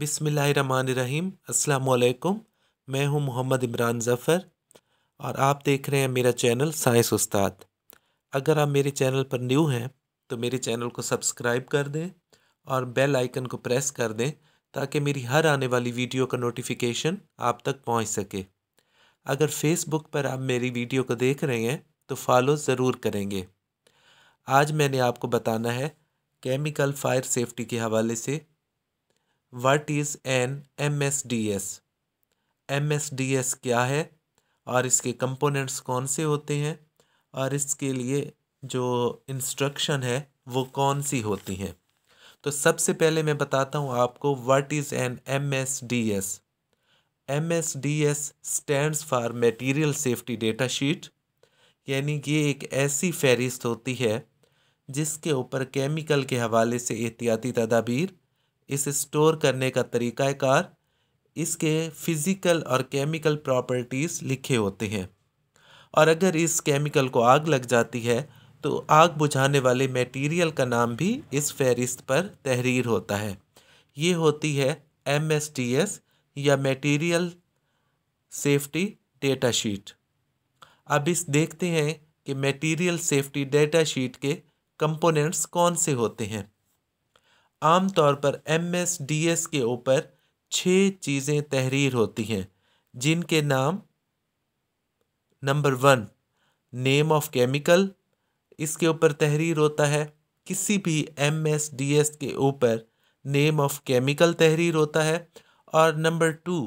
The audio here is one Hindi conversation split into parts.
बिसमीम् अल्लाम मैं हूं मोहम्मद इमरान ज़फ़र और आप देख रहे हैं मेरा चैनल साइंस उस्ताद अगर आप मेरे चैनल पर न्यू हैं तो मेरे चैनल को सब्सक्राइब कर दें और बेल आइकन को प्रेस कर दें ताकि मेरी हर आने वाली वीडियो का नोटिफिकेशन आप तक पहुंच सके अगर फेसबुक पर आप मेरी वीडियो को देख रहे हैं तो फॉलो ज़रूर करेंगे आज मैंने आपको बताना है केमिकल फायर सेफ्टी के हवाले से what is an M S D S M S D S क्या है और इसके कंपोनेंट्स कौन से होते हैं और इसके लिए जो इंस्ट्रक्शन है वो कौन सी होती हैं तो सबसे पहले मैं बताता हूँ आपको what is an M S D S M S D S stand for material safety data sheet यानी ये एक ऐसी फहरिस्त होती है जिसके ऊपर केमिकल के हवाले से एहतियाती तदाबीर इसे स्टोर करने का तरीक़ाकार इसके फिज़िकल और केमिकल प्रॉपर्टीज़ लिखे होते हैं और अगर इस केमिकल को आग लग जाती है तो आग बुझाने वाले मटेरियल का नाम भी इस फहरिस्त पर तहरीर होता है ये होती है एम एस टी एस या मटेरियल सेफ्टी डेटा शीट अब इस देखते हैं कि मटेरियल सेफ्टी डेटा शीट के कंपोनेंट्स कौन से होते हैं आमतौर पर एम एस डी एस के ऊपर छः चीज़ें तहरीर होती हैं जिनके नाम number one name of chemical इसके ऊपर तहरीर होता है किसी भी एम एस डी एस के ऊपर नेम ऑफ केमिकल तहरीर होता है और नंबर टू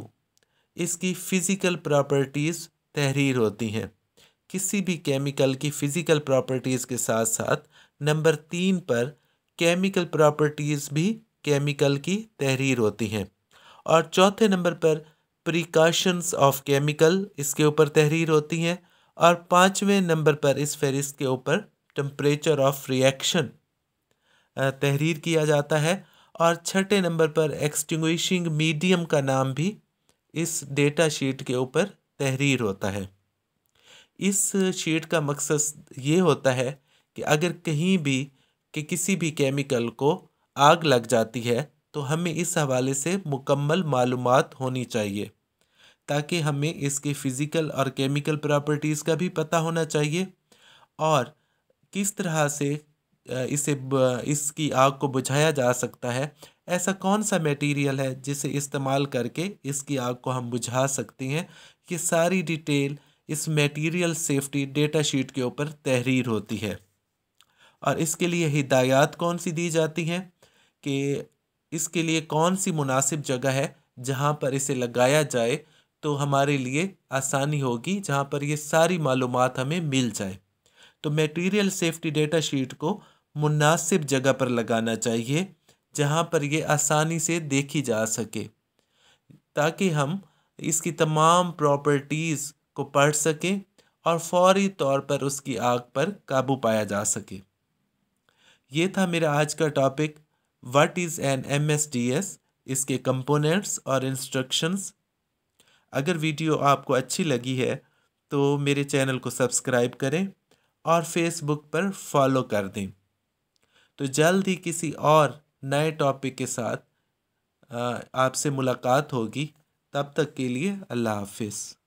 इसकी फ़िज़िकल प्रॉपर्टीज़ तहरीर होती हैं किसी भी केमिकल की फ़िज़िकल प्रॉपर्टीज़ के साथ साथ नंबर तीन पर केमिकल प्रॉपर्टीज़ भी केमिकल की तहरीर होती हैं और चौथे नंबर पर प्रिकॉशंस ऑफ केमिकल इसके ऊपर तहरीर होती हैं और पाँचवें नंबर पर इस फहरिस्त के ऊपर टम्परेचर ऑफ रिएक्शन तहरीर किया जाता है और छठे नंबर पर एक्सटिंग्विशिंग मीडियम का नाम भी इस डेटा शीट के ऊपर तहरीर होता है इस शीट का मकसद ये होता है कि अगर कहीं भी कि किसी भी केमिकल को आग लग जाती है तो हमें इस हवाले से मुकम्मल मालूम होनी चाहिए ताकि हमें इसके फ़िज़िकल और केमिकल प्रॉपर्टीज़ का भी पता होना चाहिए और किस तरह से इसे इसकी आग को बुझाया जा सकता है ऐसा कौन सा मटेरियल है जिसे इस्तेमाल करके इसकी आग को हम बुझा सकते हैं ये सारी डिटेल इस मटेरियल सेफ्टी डेटा शीट के ऊपर तहरीर होती है और इसके लिए हिदायत कौन सी दी जाती हैं कि इसके लिए कौन सी मुनासिब जगह है जहाँ पर इसे लगाया जाए तो हमारे लिए आसानी होगी जहाँ पर ये सारी मालूम हमें मिल जाए तो मटेरियल सेफ्टी डेटा शीट को मुनासिब जगह पर लगाना चाहिए जहाँ पर ये आसानी से देखी जा सके ताकि हम इसकी तमाम प्रॉपर्टीज़ को पढ़ सकें और फौरी तौर पर उसकी आग पर काबू पाया जा सके ये था मेरा आज का topic what is an M S D S इसके कंपोनेंट्स और इंस्ट्रक्शंस अगर वीडियो आपको अच्छी लगी है तो मेरे चैनल को सब्सक्राइब करें और फेसबुक पर फॉलो कर दें तो जल्द ही किसी और नए टॉपिक के साथ आपसे मुलाकात होगी तब तक के लिए अल्लाह हाफिज़